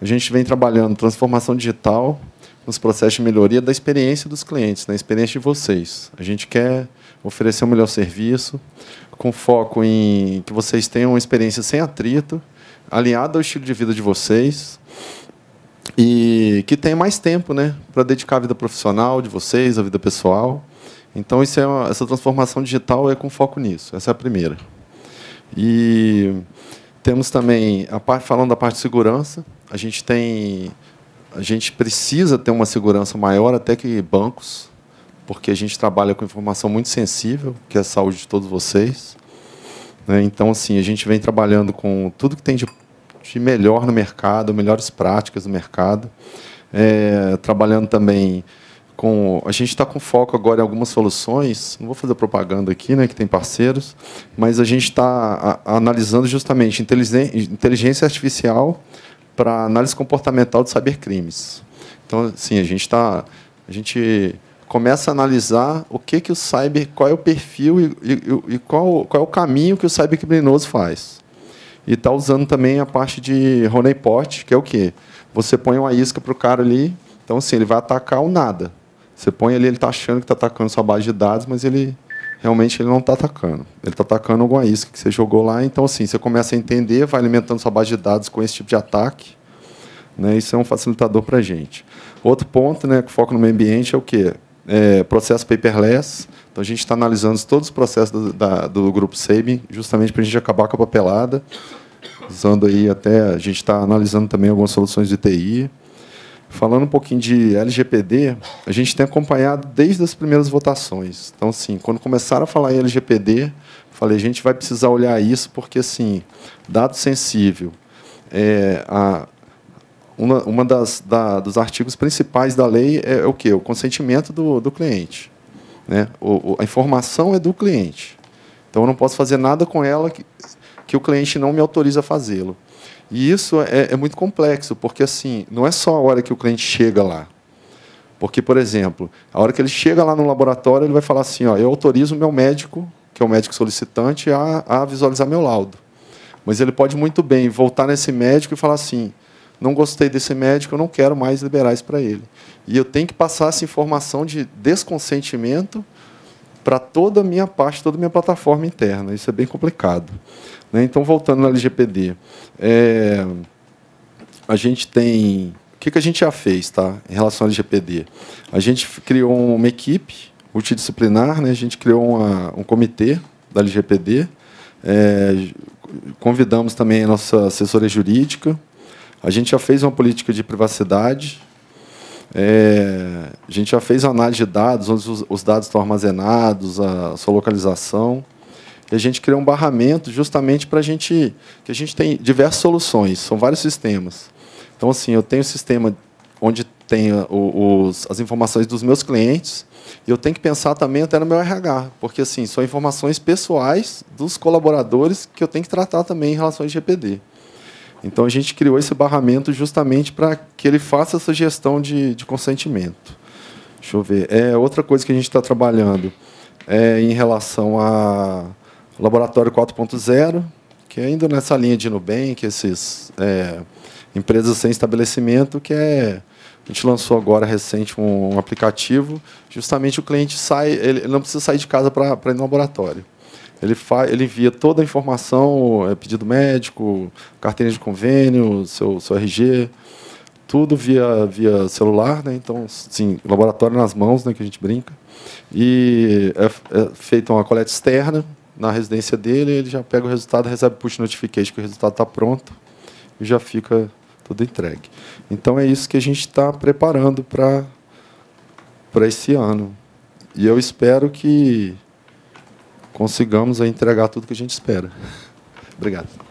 A gente vem trabalhando transformação digital nos processos de melhoria da experiência dos clientes, da né, experiência de vocês. A gente quer oferecer um melhor serviço, com foco em que vocês tenham uma experiência sem atrito, alinhada ao estilo de vida de vocês e que tenha mais tempo né, para dedicar à vida profissional de vocês, à vida pessoal. Então, isso é uma, essa transformação digital é com foco nisso. Essa é a primeira. E temos também, a parte, falando da parte de segurança, a gente tem. A gente precisa ter uma segurança maior até que bancos, porque a gente trabalha com informação muito sensível, que é a saúde de todos vocês. Né? Então, assim, a gente vem trabalhando com tudo que tem de, de melhor no mercado, melhores práticas no mercado, é, trabalhando também com a gente está com foco agora em algumas soluções. Não vou fazer propaganda aqui, né, que tem parceiros, mas a gente está analisando justamente inteligência artificial para análise comportamental de saber crimes. Então, assim, a gente está a gente começa a analisar o que que o cyber, qual é o perfil e, e, e qual, qual é o caminho que o cybercriminoso faz. E está usando também a parte de honeypot, que é o quê? Você põe uma isca para o cara ali, então assim, ele vai atacar o nada. Você põe ali, ele está achando que está atacando sua base de dados, mas ele realmente ele não está atacando. Ele está atacando alguma isca que você jogou lá. Então, assim, você começa a entender, vai alimentando sua base de dados com esse tipo de ataque. Né? Isso é um facilitador para a gente. Outro ponto, né, que foca no meio ambiente, é o quê? É, processo paperless. Então, a gente está analisando todos os processos do, da, do grupo Sabin, justamente para a gente acabar com a papelada. Usando aí até... A gente está analisando também algumas soluções de TI. Falando um pouquinho de LGPD, a gente tem acompanhado desde as primeiras votações. Então, assim, quando começaram a falar em LGPD, falei, a gente vai precisar olhar isso, porque, assim, dado sensível, é, a, uma, uma das, da, dos artigos principais da lei é, é, o quê? O consentimento do, do cliente. Né? O, o, a informação é do cliente. Então, eu não posso fazer nada com ela que, que o cliente não me autoriza a fazê-lo. E isso é, é, muito complexo, porque assim, não é só a hora que o cliente chega lá. Porque, por exemplo, a hora que ele chega lá no laboratório, ele vai falar assim: ó, eu autorizo o meu médico, que é o médico solicitante, a, a visualizar meu laudo. Mas ele pode muito bem voltar nesse médico e falar assim: não gostei desse médico, eu não quero mais liberais para ele. E eu tenho que passar essa informação de desconsentimento para toda a minha parte, toda a minha plataforma interna. Isso é bem complicado. Né? Então, voltando na LGPD, é, a gente tem. O que, que a gente já fez tá? em relação à LGPD? A gente criou uma equipe multidisciplinar, né? a gente criou uma, um comitê da LGPD, é, convidamos também a nossa assessoria jurídica, a gente já fez uma política de privacidade, é, a gente já fez análise de dados, onde os dados estão armazenados, a sua localização. E a gente criou um barramento justamente para a gente. que a gente tem diversas soluções, são vários sistemas. Então, assim, eu tenho um sistema onde tem os, as informações dos meus clientes, e eu tenho que pensar também até no meu RH, porque assim, são informações pessoais dos colaboradores que eu tenho que tratar também em relação ao GPD. Então a gente criou esse barramento justamente para que ele faça essa gestão de, de consentimento. Deixa eu ver. É, outra coisa que a gente está trabalhando é em relação a Laboratório 4.0, que é indo nessa linha de Nubank, esses é, empresas sem estabelecimento, que é a gente lançou agora recente um, um, aplicativo, justamente o cliente sai, ele, ele não precisa sair de casa para ir no laboratório. Ele, ele envia toda a informação, é, pedido médico, carteira de convênio, seu, seu RG, tudo via, via celular, né? então, sim, laboratório nas mãos, né, que a gente brinca. E é, é feita uma coleta externa na residência dele, ele já pega o resultado, recebe push notification que o resultado está pronto e já fica tudo entregue. Então é isso que a gente está preparando para esse ano. E eu espero que consigamos entregar tudo que a gente espera. Obrigado.